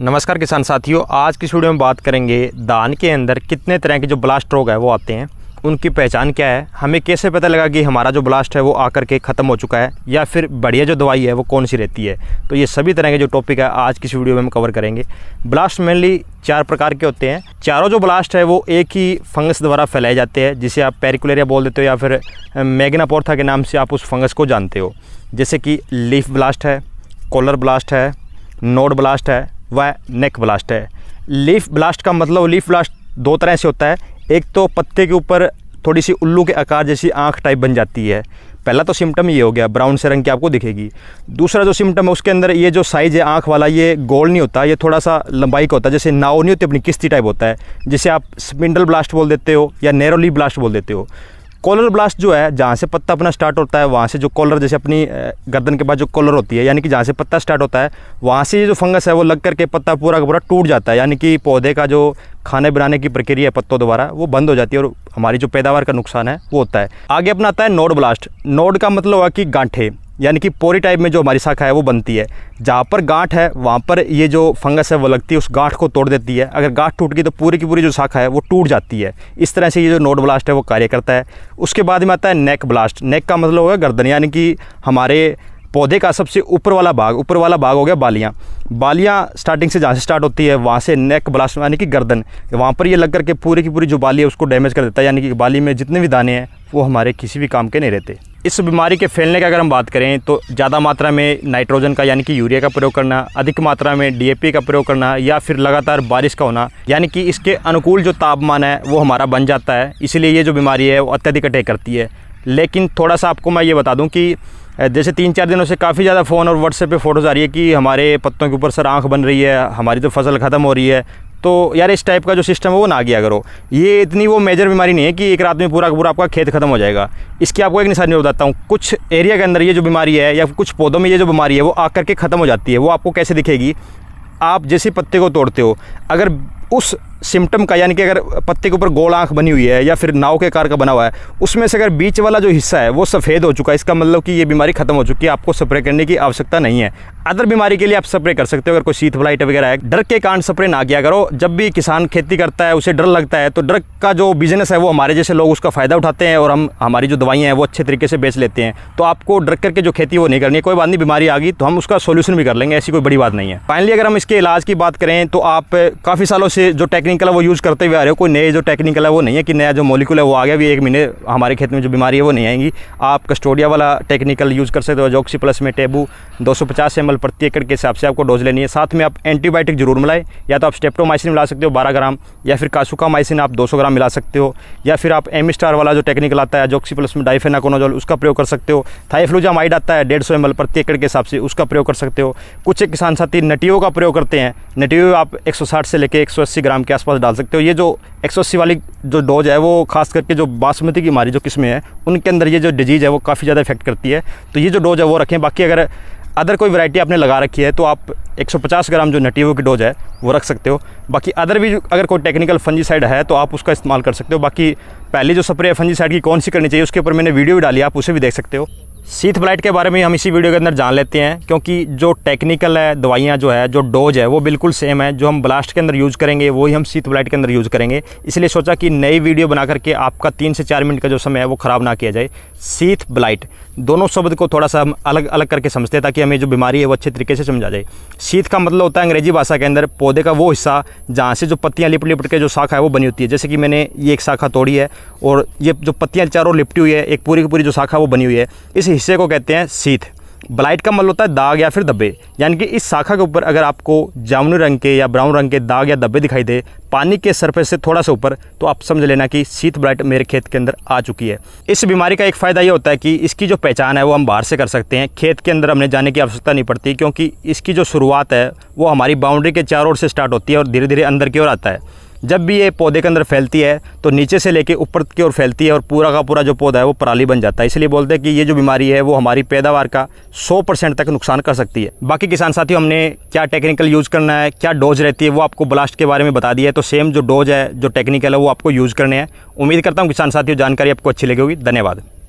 नमस्कार किसान साथियों आज की वीडियो में बात करेंगे धान के अंदर कितने तरह के जो ब्लास्ट रोग है वो आते हैं उनकी पहचान क्या है हमें कैसे पता लगा कि हमारा जो ब्लास्ट है वो आकर के ख़त्म हो चुका है या फिर बढ़िया जो दवाई है वो कौन सी रहती है तो ये सभी तरह के जो टॉपिक है आज की वीडियो में हम कवर करेंगे ब्लास्ट मेनली चार प्रकार के होते हैं चारों जो ब्लास्ट है वो एक ही फंगस द्वारा फैलाए जाते हैं जिसे आप पेरिकुलेरिया बोल देते हो या फिर मैगनापोर्था के नाम से आप उस फंगस को जानते हो जैसे कि लीफ ब्लास्ट है कॉलर ब्लास्ट है नोड ब्लास्ट है व नेक ब्लास्ट है लीफ ब्लास्ट का मतलब लीफ ब्लास्ट दो तरह से होता है एक तो पत्ते के ऊपर थोड़ी सी उल्लू के आकार जैसी आँख टाइप बन जाती है पहला तो सिम्टम ये हो गया ब्राउन से रंग की आपको दिखेगी दूसरा जो सिम्टम है उसके अंदर ये जो साइज़ है आँख वाला ये गोल नहीं होता ये थोड़ा सा लंबाई का होता है जैसे नाव नहीं होती अपनी किस्ती टाइप होता है जिसे आप स्पिंडल ब्लास्ट बोल देते हो या नैरोली ब्लास्ट बोल देते हो कॉलर ब्लास्ट जो है जहाँ से पत्ता अपना स्टार्ट होता है वहाँ से जो कॉलर जैसे अपनी गर्दन के बाद जो कॉलर होती है यानी कि जहाँ से पत्ता स्टार्ट होता है वहाँ से ये जो फंगस है वो लग करके पत्ता पूरा का पूरा टूट जाता है यानी कि पौधे का जो खाने बनाने की प्रक्रिया है पत्तों द्वारा वो बंद हो जाती है और हमारी जो पैदावार का नुकसान है वो होता है आगे अपना आता है नोड ब्लास्ट नोड का मतलब हुआ कि गांठे यानी कि पोरी टाइप में जो हमारी शाखा है वो बनती है जहाँ पर गांठ है वहाँ पर ये जो फंगस है वो लगती है उस गांठ को तोड़ देती है अगर गांठ टूट गई तो पूरी की पूरी जो शाखा है वो टूट जाती है इस तरह से ये जो नोड ब्लास्ट है वो कार्य करता है उसके बाद में आता है नेक ब्लास्ट नेक का मतलब होगा गर्दन यानी कि हमारे पौधे का सबसे ऊपर वाला भाग ऊपर वाला भाग हो गया बालियाँ बालियाँ स्टार्टिंग से जहाँ से स्टार्ट होती है वहाँ से नेक ब्लास्ट यानी कि गर्दन वहाँ पर ये लग करके पूरी की पूरी जो बाली है उसको डैमेज कर देता है यानी कि बाली में जितने भी दाने हैं वो हमारे किसी भी काम के नहीं रहते इस बीमारी के फैलने की अगर हम बात करें तो ज़्यादा मात्रा में नाइट्रोजन का यानी कि यूरिया का प्रयोग करना अधिक मात्रा में डी का प्रयोग करना या फिर लगातार बारिश का होना यानी कि इसके अनुकूल जो तापमान है वो हमारा बन जाता है इसीलिए ये जो बीमारी है वो अत्यधिक अटैक करती है लेकिन थोड़ा सा आपको मैं ये बता दूँ कि जैसे तीन चार दिनों से काफ़ी ज़्यादा फ़ोन और व्हाट्सएप पे फ़ोटोज़ आ रही है कि हमारे पत्तों के ऊपर सर आँख बन रही है हमारी तो फसल ख़त्म हो रही है तो यार इस टाइप का जो सिस्टम है वो ना किया करो ये इतनी वो मेजर बीमारी नहीं है कि एक रात में पूरा पूरा आपका खेत खत्म हो जाएगा इसकी आपको एक निशानी बताता हूँ कुछ एरिया के अंदर ये जो बीमारी है या कुछ पौधों में ये जो बीमारी है वो आ करके ख़त्म हो जाती है वो आपको कैसे दिखेगी आप जैसे पत्ते को तोड़ते हो अगर उस सिम्टम का यानी कि अगर पत्ते के ऊपर गोल आंख बनी हुई है या फिर नाव के कार का बना हुआ है उसमें से अगर बीच वाला जो हिस्सा है वो सफ़ेद हो चुका है इसका मतलब कि ये बीमारी खत्म हो चुकी है आपको स्प्रे करने की आवश्यकता नहीं है अदर बीमारी के लिए आप स्प्रे कर सकते हो अगर कोई शीत ब्लाइट वगैरह है डर के कारण स्प्रे ना किया करो जब भी किसान खेती करता है उसे डर लगता है तो डर का जो बिजनेस है वो हमारे जैसे लोग उसका फ़ायदा उठाते हैं और हम हमारी जो दवाइयाँ हैं वो अच्छे तरीके से बेच लेते हैं तो आपको डर करके जो खेती वो नहीं करनी है कोई बात नहीं बीमारी आ गई तो हम उसका सोल्यूशन भी कर लेंगे ऐसी कोई बड़ी बात नहीं है फाइनली अगर हम इसके इलाज की बात करें तो आप काफ़ी सालों से जो टेक्निक टेक्निकल है वो यूज़ करते हुए आ रहे हो कोई नए जो टेक्निकल है वो नहीं है कि नया जो मॉलिक्यूल है वो आ गया अभी एक महीने हमारे खेत में जो बीमारी है वो नहीं आएंगी आप कस्टोडिया वाला टेक्निकल यूज़ कर सकते हो जोक्सी प्लस में टेबू दो सौ पचास एम एल प्रति एकड़ के हिसाब से आपको डोज लेनी है साथ में आप एंटीबायोटिक जरूर मिलाएं या तो आप स्टेप्टोमाइसिन मिला सकते हो बारह ग्राम या फिर कासुकामाइसिन आप दो सौ ग्राम मिला सकते हो या फिर आप एम स्टार वाला जो टेक्निकल आता है जोक्सी प्लस में डाइफेनाकोनोजोल उसका प्रयोग कर सकते हो माइड आता है डेढ़ सौ एम एल प्रति एकड़ के हिसाब से उसका प्रयोग कर सकते हो कुछ किसान साथी नटियो का प्रयोग करते हैं नटियो आप एक सौ साठ से लेकर एक सौ अस्सी ग्राम के आसपास डाल सकते हो ये जो एक वाली जो डोज है वो खास करके जो बासमती की हमारी जो किस्में हैं उनके अंदर ये जो डिजीज़ है वो काफ़ी ज़्यादा इफेक्ट करती है तो ये जो डोज है वो रखें बाकी अगर अदर कोई वैरायटी आपने लगा रखी है तो आप 150 ग्राम जो नटीवो की डोज है वो रख सकते हो बाकी अदर भी अगर कोई टेक्निकल फंजीसाइड है तो आप उसका इस्तेमाल कर सकते हो बाकी पहले जो स्प्रे है फंजीसाइड की कौन सी करनी चाहिए उसके ऊपर मैंने वीडियो भी डाली आप उसे भी देख सकते हो सीथ ब्लाइट के बारे में हम इसी वीडियो के अंदर जान लेते हैं क्योंकि जो टेक्निकल है दवाइयाँ जो है जो डोज है वो बिल्कुल सेम है जो हम ब्लास्ट के अंदर यूज़ करेंगे वही हम सीथ ब्लाइट के अंदर यूज़ करेंगे इसलिए सोचा कि नई वीडियो बना करके आपका तीन से चार मिनट का जो समय है वो ख़राब ना किया जाए सीथ ब्लाइट दोनों शब्द को थोड़ा सा हम अलग अलग करके समझते हैं ताकि हमें जो बीमारी है वो अच्छे तरीके से समझा जाए सीथ का मतलब होता है अंग्रेजी भाषा के अंदर पौधे का वो हिस्सा जहाँ से जो पत्तियाँ लिपट लिपट के जो शाखा है वो बनी होती है जैसे कि मैंने ये एक शाखा तोड़ी है और ये जो पत्तियाँ चारों लिपटी हुई है एक पूरी की पूरी जो शाखा वो बनी हुई है इस हिस्से को कहते हैं सीथ ब्लाइट का मतलब होता है दाग या फिर धब्बे यानी कि इस शाखा के ऊपर अगर आपको जामुनी रंग के या ब्राउन रंग के दाग या धब्बे दिखाई दे पानी के सरफेस से थोड़ा सा ऊपर तो आप समझ लेना कि सीत ब्लाइट मेरे खेत के अंदर आ चुकी है इस बीमारी का एक फ़ायदा ये होता है कि इसकी जो पहचान है वो हम बाहर से कर सकते हैं खेत के अंदर हमने जाने की आवश्यकता नहीं पड़ती क्योंकि इसकी जो शुरुआत है वो हमारी बाउंड्री के चारों ओर से स्टार्ट होती है और धीरे धीरे अंदर की ओर आता है जब भी ये पौधे के अंदर फैलती है तो नीचे से लेके ऊपर की ओर फैलती है और पूरा का पूरा जो पौधा है वो पराली बन जाता है इसलिए बोलते हैं कि ये जो बीमारी है वो हमारी पैदावार का 100 परसेंट तक नुकसान कर सकती है बाकी किसान साथियों हमने क्या टेक्निकल यूज़ करना है क्या डोज रहती है वो आपको ब्लास्ट के बारे में बता दिया है तो सेम जो डोज है जो टेक्निकल है वो आपको यूज़ करने हैं उम्मीद करता हूँ किसान साथियों जानकारी आपको अच्छी लगेगी धन्यवाद